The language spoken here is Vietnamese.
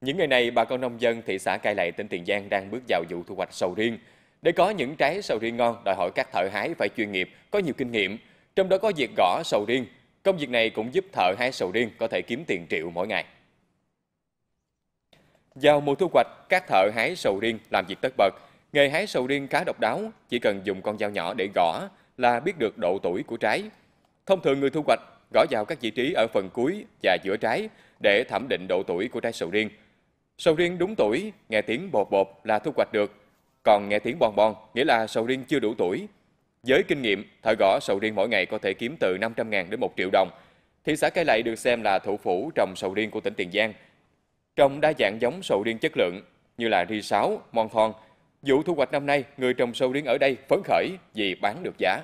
Những ngày này, bà con nông dân thị xã Cai Lậy, tỉnh Tiền Giang đang bước vào vụ thu hoạch sầu riêng. Để có những trái sầu riêng ngon, đòi hỏi các thợ hái phải chuyên nghiệp, có nhiều kinh nghiệm, trong đó có việc gõ sầu riêng. Công việc này cũng giúp thợ hái sầu riêng có thể kiếm tiền triệu mỗi ngày. Vào mùa thu hoạch, các thợ hái sầu riêng làm việc tất bật. Nghề hái sầu riêng khá độc đáo, chỉ cần dùng con dao nhỏ để gõ là biết được độ tuổi của trái. Thông thường người thu hoạch gõ vào các vị trí ở phần cuối và giữa trái để thẩm định độ tuổi của trái sầu riêng. Sầu riêng đúng tuổi, nghe tiếng bột bột là thu hoạch được, còn nghe tiếng bon bon nghĩa là sầu riêng chưa đủ tuổi. Với kinh nghiệm, thợ gõ sầu riêng mỗi ngày có thể kiếm từ 500 ngàn đến 1 triệu đồng. Thị xã Cai Lậy được xem là thủ phủ trồng sầu riêng của tỉnh Tiền Giang. Trồng đa dạng giống sầu riêng chất lượng như là ri sáo, mon thon. Vụ thu hoạch năm nay, người trồng sầu riêng ở đây phấn khởi vì bán được giá.